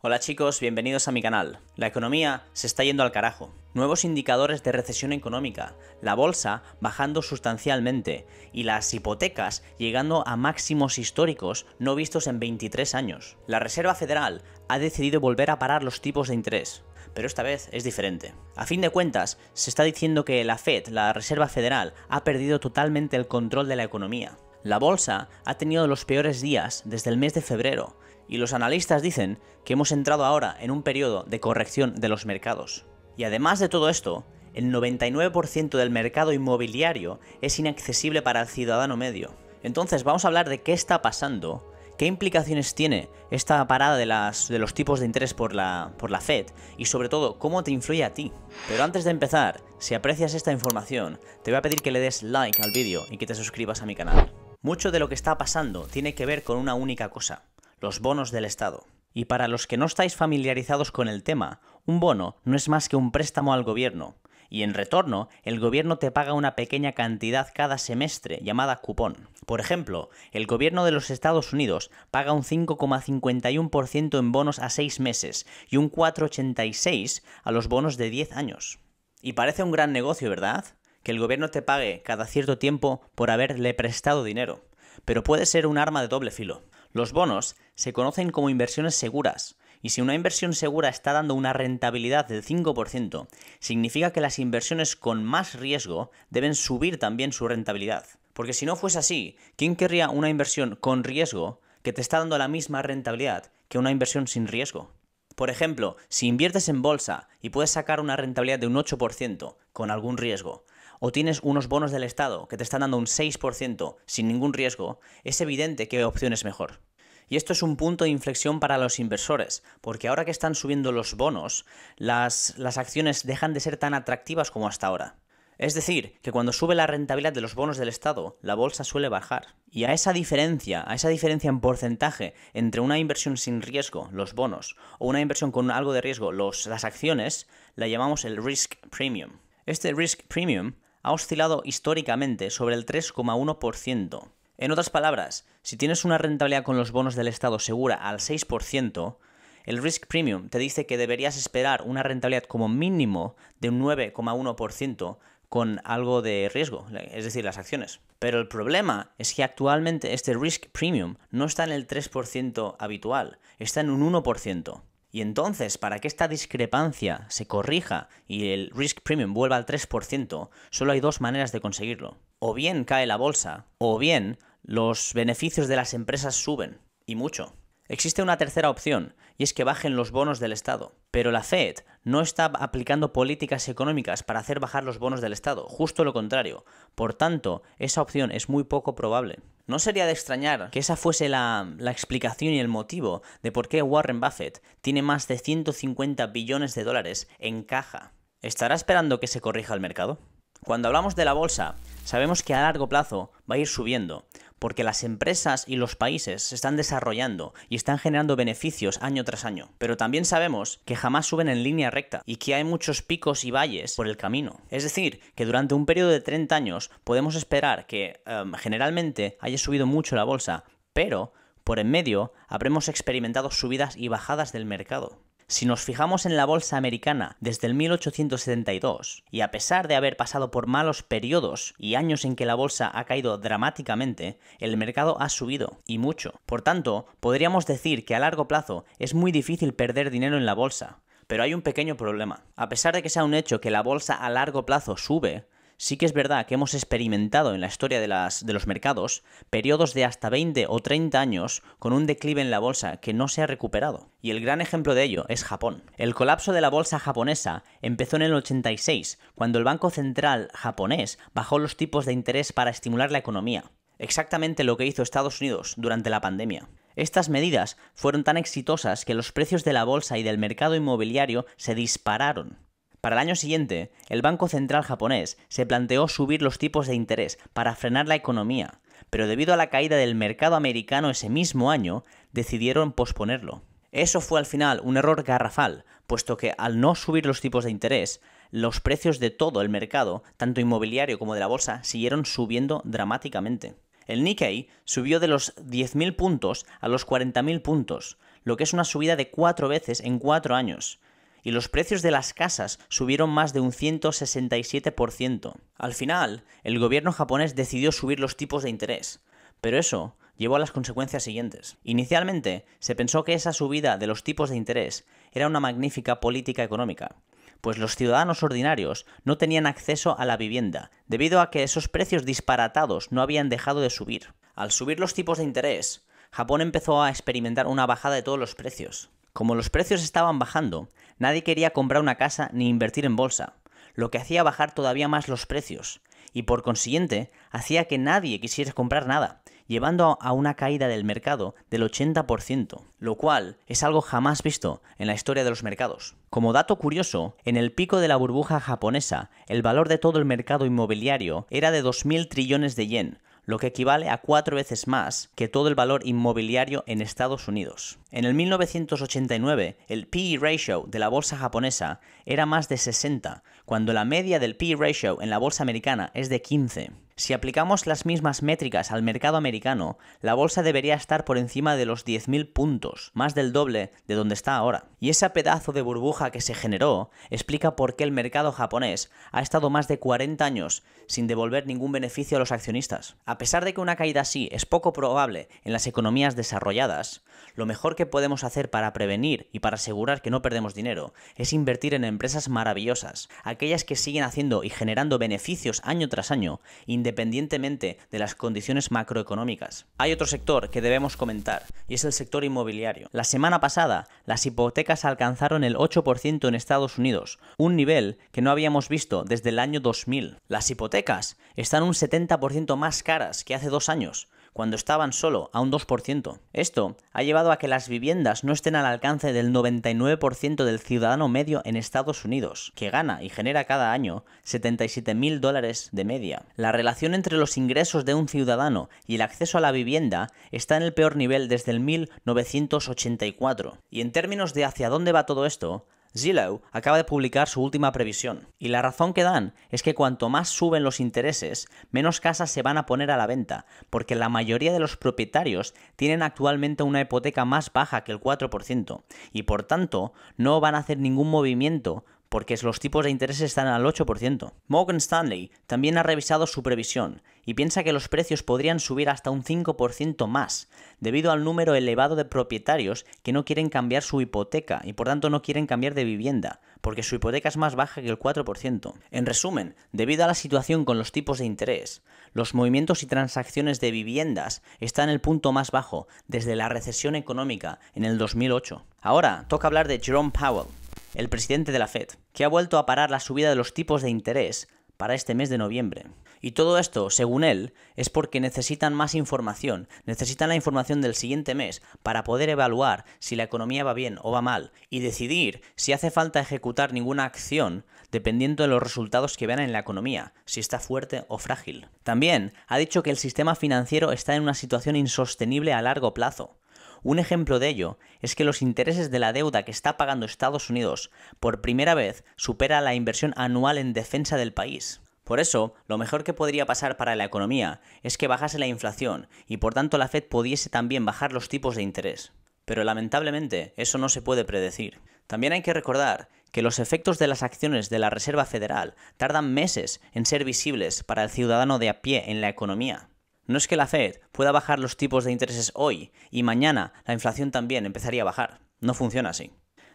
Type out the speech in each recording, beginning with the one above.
Hola chicos, bienvenidos a mi canal. La economía se está yendo al carajo. Nuevos indicadores de recesión económica, la bolsa bajando sustancialmente y las hipotecas llegando a máximos históricos no vistos en 23 años. La Reserva Federal ha decidido volver a parar los tipos de interés, pero esta vez es diferente. A fin de cuentas, se está diciendo que la Fed, la Reserva Federal, ha perdido totalmente el control de la economía. La bolsa ha tenido los peores días desde el mes de febrero y los analistas dicen que hemos entrado ahora en un periodo de corrección de los mercados. Y además de todo esto, el 99% del mercado inmobiliario es inaccesible para el ciudadano medio. Entonces vamos a hablar de qué está pasando, qué implicaciones tiene esta parada de, los tipos de interés por la, por la Fed y sobre todo cómo te influye a ti. Pero antes de empezar, si aprecias esta información, te voy a pedir que le des like al vídeo y que te suscribas a mi canal. Mucho de lo que está pasando tiene que ver con una única cosa, los bonos del Estado. Y para los que no estáis familiarizados con el tema, un bono no es más que un préstamo al gobierno, y en retorno el gobierno te paga una pequeña cantidad cada semestre llamada cupón. Por ejemplo, el gobierno de los Estados Unidos paga un 5,51% en bonos a 6 meses y un 4,86% a los bonos de 10 años. Y parece un gran negocio, ¿verdad? que el gobierno te pague cada cierto tiempo por haberle prestado dinero, pero puede ser un arma de doble filo. Los bonos se conocen como inversiones seguras, y si una inversión segura está dando una rentabilidad del 5%, significa que las inversiones con más riesgo deben subir también su rentabilidad. Porque si no fuese así, ¿quién querría una inversión con riesgo que te está dando la misma rentabilidad que una inversión sin riesgo? Por ejemplo, si inviertes en bolsa y puedes sacar una rentabilidad de un 8% con algún riesgo, o tienes unos bonos del Estado que te están dando un 6% sin ningún riesgo, es evidente que opción es mejor. Y esto es un punto de inflexión para los inversores, porque ahora que están subiendo los bonos, las, las acciones dejan de ser tan atractivas como hasta ahora. Es decir, que cuando sube la rentabilidad de los bonos del Estado, la bolsa suele bajar. Y a esa diferencia, a esa diferencia en porcentaje entre una inversión sin riesgo, los bonos, o una inversión con algo de riesgo, las acciones, la llamamos el risk premium. Este risk premium ha oscilado históricamente sobre el 3,1%. En otras palabras, si tienes una rentabilidad con los bonos del Estado segura al 6%, el Risk Premium te dice que deberías esperar una rentabilidad como mínimo de un 9,1% con algo de riesgo, es decir, las acciones. Pero el problema es que actualmente este risk premium no está en el 3% habitual, está en un 1%. Y entonces, para que esta discrepancia se corrija y el risk premium vuelva al 3%, solo hay dos maneras de conseguirlo. O bien cae la bolsa, o bien los beneficios de las empresas suben, y mucho. Existe una tercera opción, y es que bajen los bonos del Estado. Pero la Fed no está aplicando políticas económicas para hacer bajar los bonos del Estado, justo lo contrario. Por tanto, esa opción es muy poco probable. No sería de extrañar que esa fuese la, la explicación y el motivo de por qué Warren Buffett tiene más de 150 billones de dólares en caja. ¿Estará esperando que se corrija el mercado? Cuando hablamos de la bolsa, sabemos que a largo plazo va a ir subiendo, porque las empresas y los países se están desarrollando y están generando beneficios año tras año. Pero también sabemos que jamás suben en línea recta y que hay muchos picos y valles por el camino. Es decir, que durante un periodo de 30 años podemos esperar que em, generalmente haya subido mucho la bolsa, pero por en medio habremos experimentado subidas y bajadas del mercado. Si nos fijamos en la bolsa americana desde el 1872, y a pesar de haber pasado por malos periodos y años en que la bolsa ha caído dramáticamente, el mercado ha subido, y mucho. Por tanto, podríamos decir que a largo plazo es muy difícil perder dinero en la bolsa. Pero hay un pequeño problema. A pesar de que sea un hecho que la bolsa a largo plazo sube, Sí que es verdad que hemos experimentado en la historia de, los mercados periodos de hasta 20 o 30 años con un declive en la bolsa que no se ha recuperado. Y el gran ejemplo de ello es Japón. El colapso de la bolsa japonesa empezó en el 86, cuando el Banco Central japonés bajó los tipos de interés para estimular la economía. Exactamente lo que hizo Estados Unidos durante la pandemia. Estas medidas fueron tan exitosas que los precios de la bolsa y del mercado inmobiliario se dispararon para el año siguiente, el Banco Central japonés se planteó subir los tipos de interés para frenar la economía, pero debido a la caída del mercado americano ese mismo año, decidieron posponerlo. Eso fue al final un error garrafal, puesto que al no subir los tipos de interés, los precios de todo el mercado, tanto inmobiliario como de la bolsa, siguieron subiendo dramáticamente. El Nikkei subió de los 10.000 puntos a los 40.000 puntos, lo que es una subida de cuatro veces en cuatro años, y los precios de las casas subieron más de un 167%. Al final, el gobierno japonés decidió subir los tipos de interés, pero eso llevó a las consecuencias siguientes. Inicialmente, se pensó que esa subida de los tipos de interés era una magnífica política económica, pues los ciudadanos ordinarios no tenían acceso a la vivienda, debido a que esos precios disparatados no habían dejado de subir. Al subir los tipos de interés, Japón empezó a experimentar una bajada de todos los precios. Como los precios estaban bajando, nadie quería comprar una casa ni invertir en bolsa, lo que hacía bajar todavía más los precios, y por consiguiente hacía que nadie quisiera comprar nada, llevando a una caída del mercado del 80%, lo cual es algo jamás visto en la historia de los mercados. Como dato curioso, en el pico de la burbuja japonesa, el valor de todo el mercado inmobiliario era de 2.000 trillones de yen, lo que equivale a cuatro veces más que todo el valor inmobiliario en Estados Unidos. En el 1989, el PE ratio de la bolsa japonesa era más de 60, cuando la media del PE ratio en la bolsa americana es de 15. Si aplicamos las mismas métricas al mercado americano, la bolsa debería estar por encima de los 10.000 puntos, más del doble de donde está ahora. Y ese pedazo de burbuja que se generó explica por qué el mercado japonés ha estado más de 40 años sin devolver ningún beneficio a los accionistas. A pesar de que una caída así es poco probable en las economías desarrolladas, lo mejor que podemos hacer para prevenir y para asegurar que no perdemos dinero es invertir en empresas maravillosas, aquellas que siguen haciendo y generando beneficios año tras año, independientemente de las condiciones macroeconómicas. Hay otro sector que debemos comentar, y es el sector inmobiliario. La semana pasada, las hipotecas alcanzaron el 8% en Estados Unidos, un nivel que no habíamos visto desde el año 2000. Las hipotecas están un 70% más caras que hace dos años, cuando estaban solo a un 2%. Esto ha llevado a que las viviendas no estén al alcance del 99% del ciudadano medio en Estados Unidos, que gana y genera cada año 77.000 dólares de media. La relación entre los ingresos de un ciudadano y el acceso a la vivienda está en el peor nivel desde el 1984. Y en términos de hacia dónde va todo esto, Zillow acaba de publicar su última previsión, y la razón que dan es que cuanto más suben los intereses, menos casas se van a poner a la venta, porque la mayoría de los propietarios tienen actualmente una hipoteca más baja que el 4%, y por tanto no van a hacer ningún movimiento porque los tipos de interés están al 8%. Morgan Stanley también ha revisado su previsión y piensa que los precios podrían subir hasta un 5% más, debido al número elevado de propietarios que no quieren cambiar su hipoteca y por tanto no quieren cambiar de vivienda, porque su hipoteca es más baja que el 4%. En resumen, debido a la situación con los tipos de interés, los movimientos y transacciones de viviendas están en el punto más bajo desde la recesión económica en el 2008. Ahora, toca hablar de Jerome Powell el presidente de la Fed, que ha vuelto a parar la subida de los tipos de interés para este mes de noviembre. Y todo esto, según él, es porque necesitan más información, necesitan la información del siguiente mes para poder evaluar si la economía va bien o va mal y decidir si hace falta ejecutar ninguna acción dependiendo de los resultados que vean en la economía, si está fuerte o frágil. También ha dicho que el sistema financiero está en una situación insostenible a largo plazo un ejemplo de ello es que los intereses de la deuda que está pagando Estados Unidos por primera vez supera la inversión anual en defensa del país. Por eso, lo mejor que podría pasar para la economía es que bajase la inflación y por tanto la Fed pudiese también bajar los tipos de interés. Pero lamentablemente eso no se puede predecir. También hay que recordar que los efectos de las acciones de la Reserva Federal tardan meses en ser visibles para el ciudadano de a pie en la economía. No es que la Fed pueda bajar los tipos de intereses hoy y mañana la inflación también empezaría a bajar. No funciona así.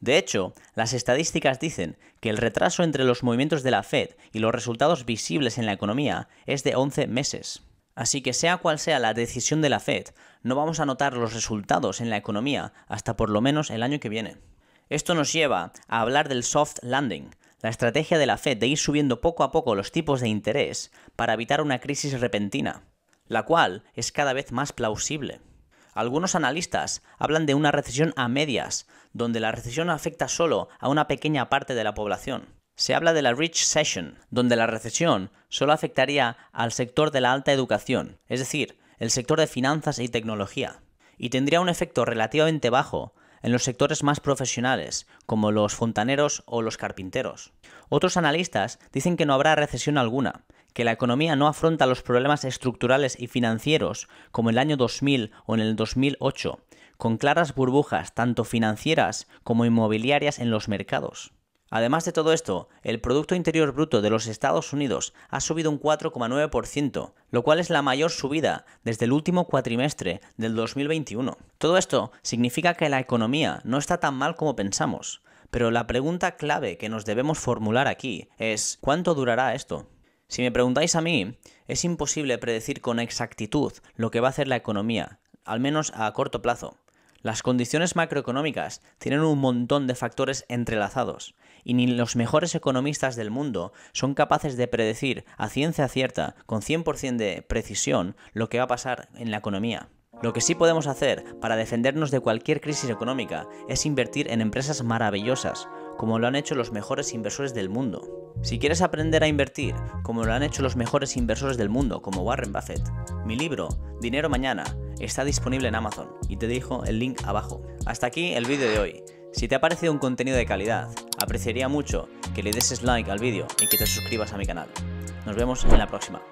De hecho, las estadísticas dicen que el retraso entre los movimientos de la Fed y los resultados visibles en la economía es de 11 meses. Así que sea cual sea la decisión de la Fed, no vamos a notar los resultados en la economía hasta por lo menos el año que viene. Esto nos lleva a hablar del soft landing, la estrategia de la Fed de ir subiendo poco a poco los tipos de interés para evitar una crisis repentina la cual es cada vez más plausible. Algunos analistas hablan de una recesión a medias, donde la recesión afecta solo a una pequeña parte de la población. Se habla de la Rich Session, donde la recesión solo afectaría al sector de la alta educación, es decir, el sector de finanzas y tecnología, y tendría un efecto relativamente bajo en los sectores más profesionales, como los fontaneros o los carpinteros. Otros analistas dicen que no habrá recesión alguna, que la economía no afronta los problemas estructurales y financieros como en el año 2000 o en el 2008, con claras burbujas tanto financieras como inmobiliarias en los mercados. Además de todo esto, el Producto Interior Bruto de los Estados Unidos ha subido un 4,9%, lo cual es la mayor subida desde el último cuatrimestre del 2021. Todo esto significa que la economía no está tan mal como pensamos, pero la pregunta clave que nos debemos formular aquí es ¿cuánto durará esto? Si me preguntáis a mí, es imposible predecir con exactitud lo que va a hacer la economía, al menos a corto plazo. Las condiciones macroeconómicas tienen un montón de factores entrelazados, y ni los mejores economistas del mundo son capaces de predecir a ciencia cierta, con 100% de precisión, lo que va a pasar en la economía. Lo que sí podemos hacer para defendernos de cualquier crisis económica es invertir en empresas maravillosas, como lo han hecho los mejores inversores del mundo. Si quieres aprender a invertir, como lo han hecho los mejores inversores del mundo, como Warren Buffett, mi libro, Dinero Mañana, está disponible en Amazon y te dejo el link abajo. Hasta aquí el vídeo de hoy. Si te ha parecido un contenido de calidad, apreciaría mucho que le des like al vídeo y que te suscribas a mi canal. Nos vemos en la próxima.